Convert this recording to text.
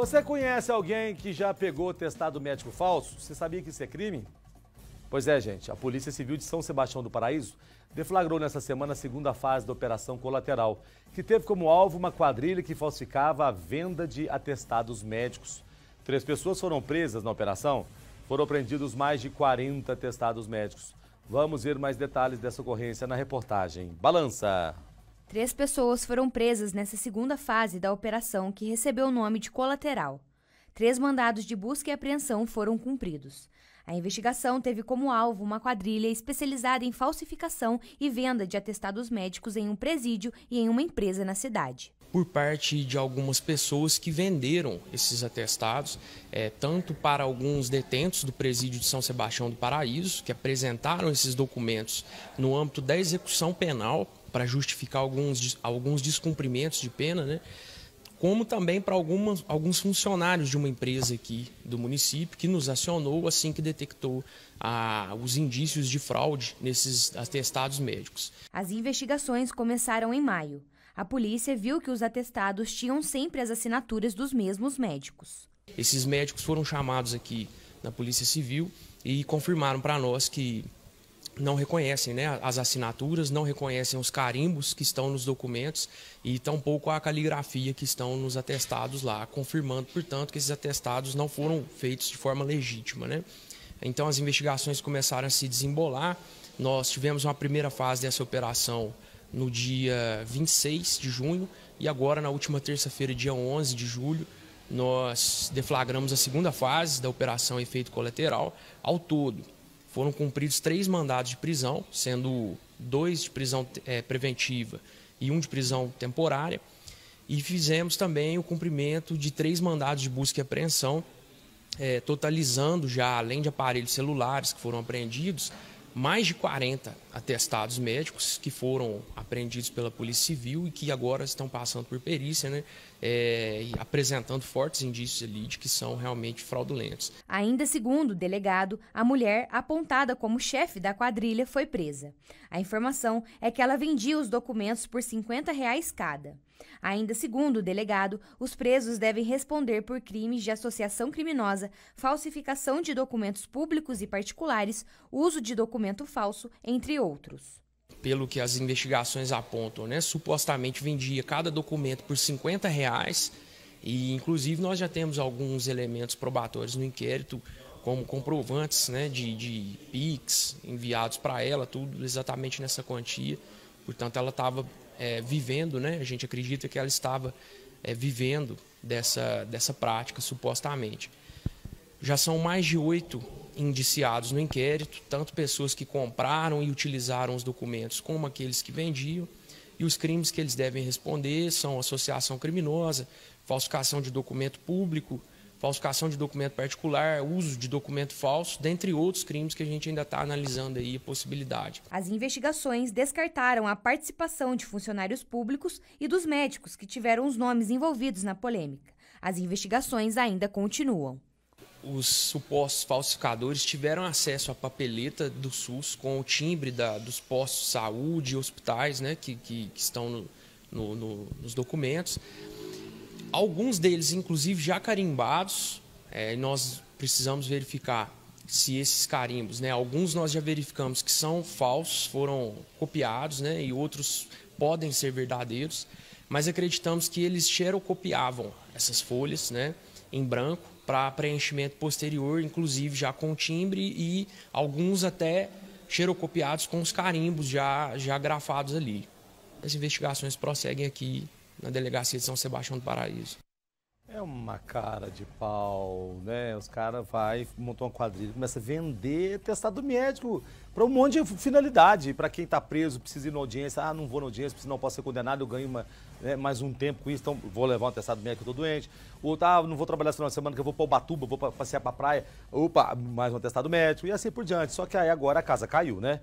Você conhece alguém que já pegou testado médico falso? Você sabia que isso é crime? Pois é, gente, a Polícia Civil de São Sebastião do Paraíso deflagrou nessa semana a segunda fase da Operação Colateral, que teve como alvo uma quadrilha que falsificava a venda de atestados médicos. Três pessoas foram presas na operação, foram apreendidos mais de 40 atestados médicos. Vamos ver mais detalhes dessa ocorrência na reportagem Balança. Três pessoas foram presas nessa segunda fase da operação que recebeu o nome de colateral. Três mandados de busca e apreensão foram cumpridos. A investigação teve como alvo uma quadrilha especializada em falsificação e venda de atestados médicos em um presídio e em uma empresa na cidade. Por parte de algumas pessoas que venderam esses atestados, é, tanto para alguns detentos do presídio de São Sebastião do Paraíso, que apresentaram esses documentos no âmbito da execução penal para justificar alguns, alguns descumprimentos de pena, né? como também para algumas, alguns funcionários de uma empresa aqui do município que nos acionou assim que detectou ah, os indícios de fraude nesses atestados médicos. As investigações começaram em maio. A polícia viu que os atestados tinham sempre as assinaturas dos mesmos médicos. Esses médicos foram chamados aqui na Polícia Civil e confirmaram para nós que não reconhecem né, as assinaturas, não reconhecem os carimbos que estão nos documentos e tampouco a caligrafia que estão nos atestados lá, confirmando, portanto, que esses atestados não foram feitos de forma legítima. Né? Então as investigações começaram a se desembolar. Nós tivemos uma primeira fase dessa operação no dia 26 de junho e agora na última terça-feira, dia 11 de julho, nós deflagramos a segunda fase da operação efeito colateral. Ao todo, foram cumpridos três mandados de prisão, sendo dois de prisão é, preventiva e um de prisão temporária. E fizemos também o cumprimento de três mandados de busca e apreensão, é, totalizando já, além de aparelhos celulares que foram apreendidos, mais de 40 atestados médicos que foram apreendidos pela Polícia Civil e que agora estão passando por perícia, né? É, e apresentando fortes indícios ali de que são realmente fraudulentos. Ainda segundo o delegado, a mulher, apontada como chefe da quadrilha, foi presa. A informação é que ela vendia os documentos por 50 reais cada. Ainda segundo o delegado, os presos devem responder por crimes de associação criminosa, falsificação de documentos públicos e particulares, uso de documento falso, entre outros pelo que as investigações apontam, né, supostamente vendia cada documento por 50 reais e, inclusive, nós já temos alguns elementos probatórios no inquérito, como comprovantes né, de, de PIX enviados para ela, tudo exatamente nessa quantia. Portanto, ela estava é, vivendo, né? A gente acredita que ela estava é, vivendo dessa, dessa prática, supostamente. Já são mais de oito indiciados no inquérito, tanto pessoas que compraram e utilizaram os documentos como aqueles que vendiam. E os crimes que eles devem responder são associação criminosa, falsificação de documento público, falsificação de documento particular, uso de documento falso, dentre outros crimes que a gente ainda está analisando aí a possibilidade. As investigações descartaram a participação de funcionários públicos e dos médicos que tiveram os nomes envolvidos na polêmica. As investigações ainda continuam. Os supostos falsificadores tiveram acesso à papeleta do SUS com o timbre da, dos postos de saúde e hospitais né, que, que, que estão no, no, no, nos documentos alguns deles, inclusive, já carimbados. É, nós precisamos verificar se esses carimbos, né, alguns nós já verificamos que são falsos, foram copiados, né, e outros podem ser verdadeiros, mas acreditamos que eles xerocopiavam essas folhas, né, em branco para preenchimento posterior, inclusive já com timbre e alguns até xerocopiados com os carimbos já já grafados ali. As investigações prosseguem aqui na delegacia de São Sebastião do Paraíso. É uma cara de pau, né? Os caras vai montar uma quadrilha, começa a vender testado médico para um monte de finalidade. Para quem está preso, precisa ir na audiência. Ah, não vou na audiência, porque não posso ser condenado, eu ganho uma, né, mais um tempo com isso, então vou levar um testado médico, eu doente. ou ah, não vou trabalhar esse final de semana, que eu vou para o Batuba vou passear para praia. Opa, mais um testado médico e assim por diante. Só que aí agora a casa caiu, né?